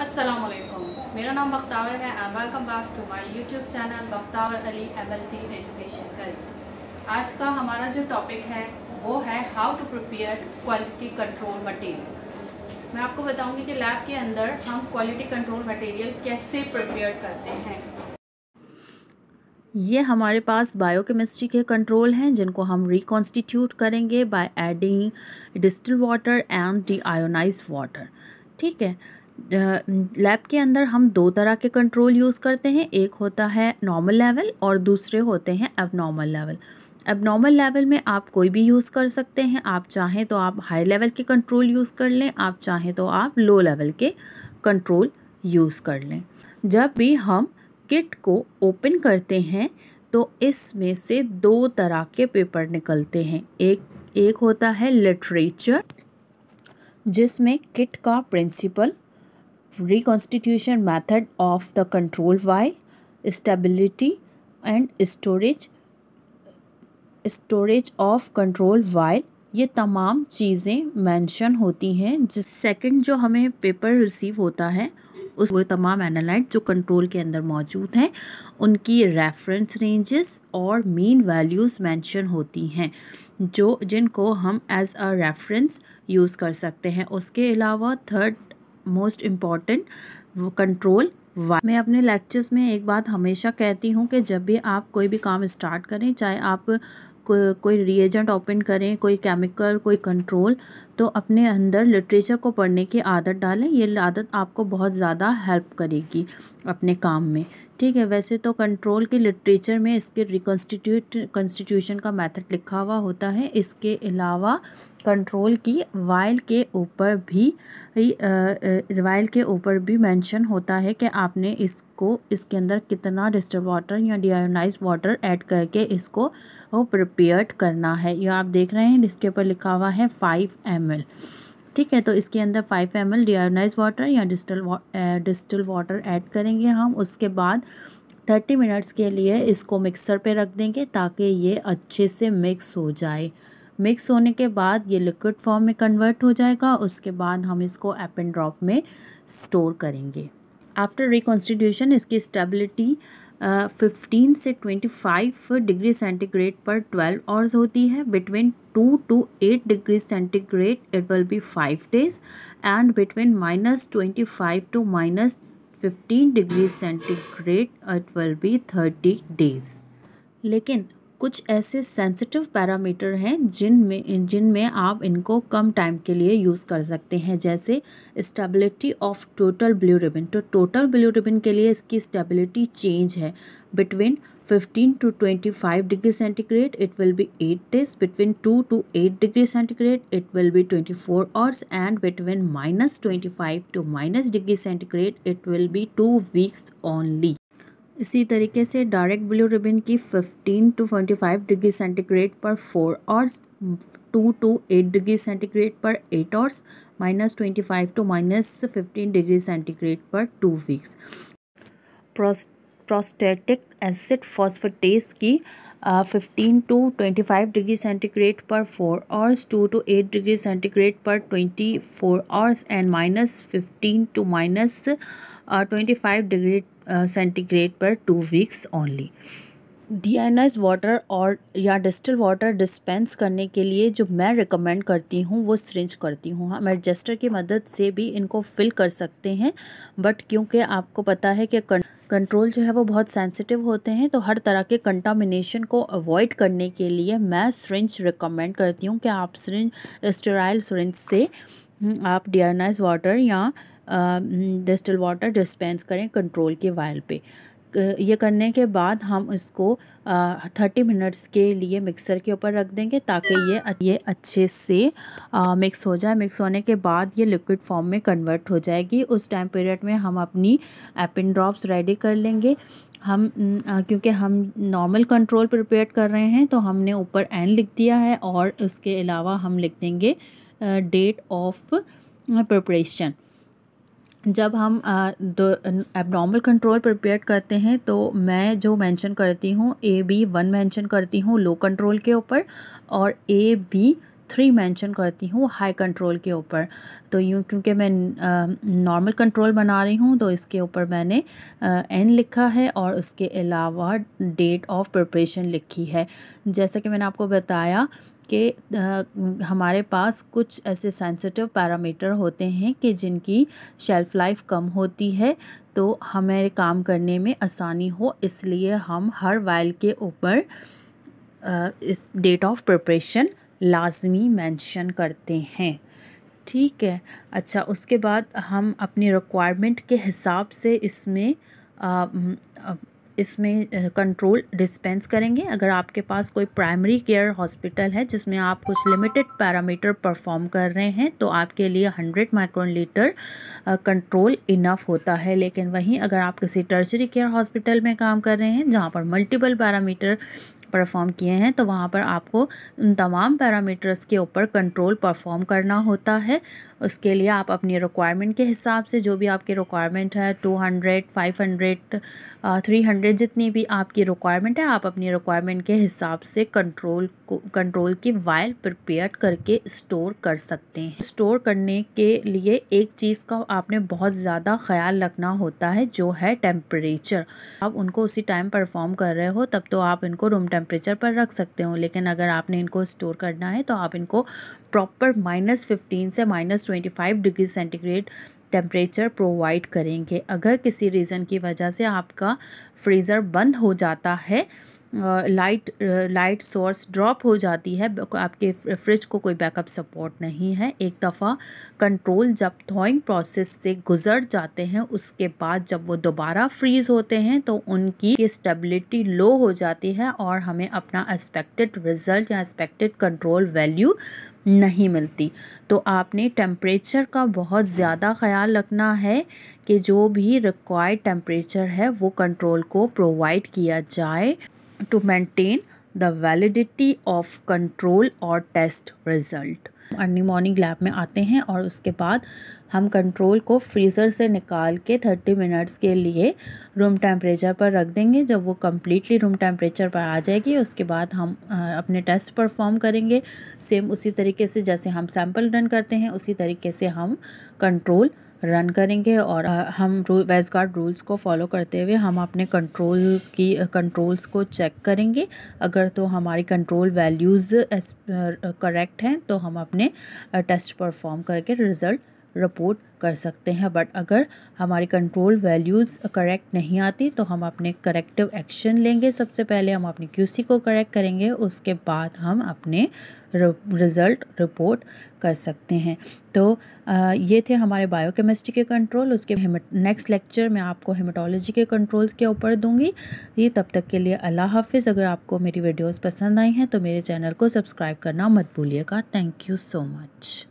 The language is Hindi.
असलकम मेरा नाम बख्तावर है and welcome back to my YouTube channel Bakhtawar Ali M L T education कर आज का हमारा जो टॉपिक है वो है how to prepare quality control material मैं आपको बताऊंगी कि लैब के अंदर हम क्वालिटी कंट्रोल मटेरियल कैसे प्रिपेयर करते हैं ये हमारे पास बायोकेमिस्ट्री के कंट्रोल हैं जिनको हम रिकॉन्स्टिट्यूट करेंगे by adding distilled water and D water ठीक है लैब के अंदर हम दो तरह के कंट्रोल यूज़ करते हैं एक होता है नॉर्मल लेवल और दूसरे होते हैं एबनॉर्मल लेवल एबनॉर्मल लेवल में आप कोई भी यूज़ कर सकते हैं आप चाहें तो आप हाई लेवल के कंट्रोल यूज़ कर लें आप चाहें तो आप लो लेवल के कंट्रोल यूज़ कर लें जब भी हम किट को ओपन करते हैं तो इसमें से दो तरह के पेपर निकलते हैं एक एक होता है लिटरेचर जिसमें किट का principle reconstitution method of the control y stability and storage storage of control y ये तमाम चीज़ें मेंशन होती हैं जिस सेकंड जो हमें पेपर रिसीव होता है उस वो तमाम एनालाइट जो कंट्रोल के अंदर मौजूद हैं उनकी रेफरेंस रेंजेस और मेन वैल्यूज़ मेंशन होती हैं जो जिनको हम एज अ रेफरेंस यूज़ कर सकते हैं उसके अलावा थर्ड मोस्ट इम्पॉर्टेंट कंट्रोल वाई मैं अपने लेक्चर्स में एक बात हमेशा कहती हूँ कि जब भी आप कोई भी काम स्टार्ट करें चाहे आप को, कोई रिएजेंट ओपन करें कोई केमिकल कोई कंट्रोल तो अपने अंदर लिटरेचर को पढ़ने की आदत डालें ये आदत आपको बहुत ज़्यादा हेल्प करेगी अपने काम में ठीक है वैसे तो कंट्रोल के लिटरेचर में इसके रिकॉन्स्टिट्यूट कॉन्स्टिट्यूशन का मेथड लिखा हुआ होता है इसके अलावा कंट्रोल की वाइल के ऊपर भी वाइल के ऊपर भी मेंशन होता है कि आपने इसको इसके अंदर कितना डिस्टर्ब वाटर या डिनाइज वाटर ऐड करके इसको प्रिपेयर करना है या आप देख रहे हैं इसके ऊपर लिखा हुआ है फाइव एम ठीक है तो इसके अंदर five M L deionised water या डिस्टल डिस्टल वाटर ऐड करेंगे हम उसके बाद थर्टी मिनट्स के लिए इसको मिक्सर पे रख देंगे ताकि ये अच्छे से मिक्स हो जाए मिक्स होने के बाद ये लिक्विड फॉर्म में कन्वर्ट हो जाएगा उसके बाद हम इसको एप एंड ड्रॉप में स्टोर करेंगे आफ्टर रिकॉन्स्टिट्यूशन इसकी स्टेबिलिटी फिफ्टीन से ट्वेंटी फाइव डिग्री सेंटीग्रेड पर ट्वेल्व आवर्स होती है between two to eight degree centigrade it will be five days and between minus twenty five to minus fifteen degree centigrade it will be thirty days लेकिन कुछ ऐसे सेंसिटिव पैरामीटर हैं जिन में जिन में आप इनको कम टाइम के लिए यूज़ कर सकते हैं जैसे stability of total blue ribbon तो टोटल ब्लू रिबन के लिए इसकी स्टेबिलिटी चेंज है between 15 to 25 degree centigrade it will be 8 days between 2 to 8 degree centigrade it will be 24 four hours and between minus twenty to minus degree centigrade it will be two weeks only इसी तरीके से डायरेक्ट ब्लू रिबन की 15 टू 25 डिग्री सेंटीग्रेड पर four hours two to eight degree centigrade पर eight hours minus twenty five to minus fifteen degree centigrade पर two weeks prost prostatic acid phosphatase की fifteen to twenty five degree centigrade पर four hours two to eight degree centigrade पर twenty four hours and minus fifteen to minus twenty five degree centigrade पर two weeks only deionized water और या डिस्टल वाटर डिस्पेंस करने के लिए जो मैं रिकमेंड करती हूँ वो सरेंज करती हूँ हम हाँ, एडजस्टर की मदद से भी इनको फिल कर सकते हैं बट क्योंकि आपको पता है कि कर... कंट्रोल जो है वो बहुत सेंसिटिव होते हैं तो हर तरह के कंटामिनेशन को अवॉइड करने के लिए मैं सरिंच रिकमेंड करती हूँ कि आप सरिंच स्टेराइल सरिंज से हम्म, आप डियरनाइज वाटर या डिस्टल वाटर डिस्पेंस करें कंट्रोल के वायल पे ये करने के बाद हम इसको थर्टी मिनट्स के लिए मिक्सर के ऊपर रख देंगे ताकि ये ये अच्छे से आ, मिक्स हो जाए मिक्स होने के बाद ये लिक्विड फॉर्म में कन्वर्ट हो जाएगी उस टाइम पीरियड में हम अपनी एपिन ड्रॉप्स रेडी कर लेंगे हम क्योंकि हम नॉर्मल कंट्रोल प्रिपेयर कर रहे हैं तो हमने ऊपर एन लिख दिया है और उसके अलावा हम लिख देंगे डेट ऑफ प्रिपरेशन जब हम एबनॉर्मल कंट्रोल प्रिपेयर करते हैं तो मैं जो मेंशन करती हूँ ए बी वन मेंशन करती हूँ लो कंट्रोल के ऊपर और ए बी थ्री मेंशन करती हूँ हाई कंट्रोल के ऊपर तो यूँ क्योंकि मैं नॉर्मल कंट्रोल बना रही हूँ तो इसके ऊपर मैंने एन लिखा है और उसके अलावा डेट ऑफ प्रिपरेशन लिखी है जैसा कि मैंने आपको बताया कि हमारे पास कुछ ऐसे सेंसिटिव पैरामीटर होते हैं कि जिनकी शेल्फ़ लाइफ कम होती है तो हमें काम करने में आसानी हो इसलिए हम हर वाइल के ऊपर इस डेट ऑफ प्रिपरेशन लाजमी मेंशन करते हैं ठीक है अच्छा उसके बाद हम अपनी रिक्वायरमेंट के हिसाब से इसमें आ, आ, इसमें कंट्रोल डिस्पेंस करेंगे अगर आपके पास कोई प्राइमरी केयर हॉस्पिटल है जिसमें आप कुछ लिमिटेड पैरामीटर परफॉर्म कर रहे हैं तो आपके लिए hundred micron litre control enough होता है लेकिन वहीं अगर आप किसी टर्जरी केयर हॉस्पिटल में काम कर रहे हैं जहाँ पर मल्टीपल पैरामीटर परफॉर्म किए हैं तो वहाँ पर आपको उन तमाम पैरामीटर्स के ऊपर कंट्रोल परफॉर्म करना होता है उसके लिए आप अपनी रिक्वायरमेंट के हिसाब से जो भी आपके रिक्वायरमेंट है two hundred five hundred three hundred जितनी भी आपकी रिक्वायरमेंट है आप अपनी रिक्वायरमेंट के हिसाब से कंट्रोल को कंट्रोल की वायर प्रिपेयर करके स्टोर कर सकते हैं स्टोर करने के लिए एक चीज़ का आपने बहुत ज़्यादा ख्याल रखना होता है जो है टेम्परेचर आप उनको उसी टाइम परफॉर्म कर रहे हो तब तो आप इनको रूम टेम्परेचर पर रख सकते हो लेकिन अगर आपने इनको स्टोर करना है तो आप इनको प्रॉपर माइनस फिफ्टीन से minus twenty five degree centigrade temperature provide करेंगे अगर किसी रीज़न की वजह से आपका फ्रीज़र बंद हो जाता है लाइट लाइट सोर्स ड्रॉप हो जाती है आपके फ्रिज को कोई बैकअप सपोर्ट नहीं है एक दफ़ा कंट्रोल जब थॉइंग प्रोसेस से गुजर जाते हैं उसके बाद जब वो दोबारा फ्रीज होते हैं तो उनकी स्टेबिलिटी लो हो जाती है और हमें अपना एक्सपेक्टेड रिजल्ट या एक्सपेक्टेड कंट्रोल वैल्यू नहीं मिलती तो आपने टेम्परेचर का बहुत ज़्यादा ख्याल रखना है कि जो भी रिक्वायर्ड टेम्परेचर है वो कंट्रोल को प्रोवाइड किया जाए to maintain the validity of control और test result early morning lab में आते हैं और उसके बाद हम कंट्रोल को फ्रीज़र से निकाल के थर्टी मिनट्स के लिए रूम टेम्परेचर पर रख देंगे जब वो कम्प्लीटली रूम टेम्परेचर पर आ जाएगी उसके बाद हम अपने टेस्ट परफॉर्म करेंगे सेम उसी तरीके से जैसे हम सैम्पल रन करते हैं उसी तरीके से हम कंट्रोल रन करेंगे और हम वेस्ट गार्ड रूल्स को फॉलो करते हुए हम अपने कंट्रोल की कंट्रोल्स को चेक करेंगे अगर तो हमारी कंट्रोल वैल्यूज़ करेक्ट हैं तो हम अपने टेस्ट परफॉर्म करके रिज़ल्ट रिपोर्ट कर सकते हैं बट अगर हमारी कंट्रोल वैल्यूज़ करेक्ट नहीं आती तो हम अपने करेक्टिव एक्शन लेंगे सबसे पहले हम अपनी क्यूसी को करेक्ट करेंगे उसके बाद हम अपने रिज़ल्ट रिपोर्ट कर सकते हैं तो आ, ये थे हमारे बायोकेमिस्ट्री के कंट्रोल उसके नेक्स्ट लेक्चर में आपको हेमाटोलॉजी के कंट्रोल्स के ऊपर दूंगी ये तब तक के लिए अल्लाह हाफिज़ अगर आपको मेरी वीडियोस पसंद आई हैं तो मेरे चैनल को सब्सक्राइब करना मत भूलिएगा थैंक यू सो मच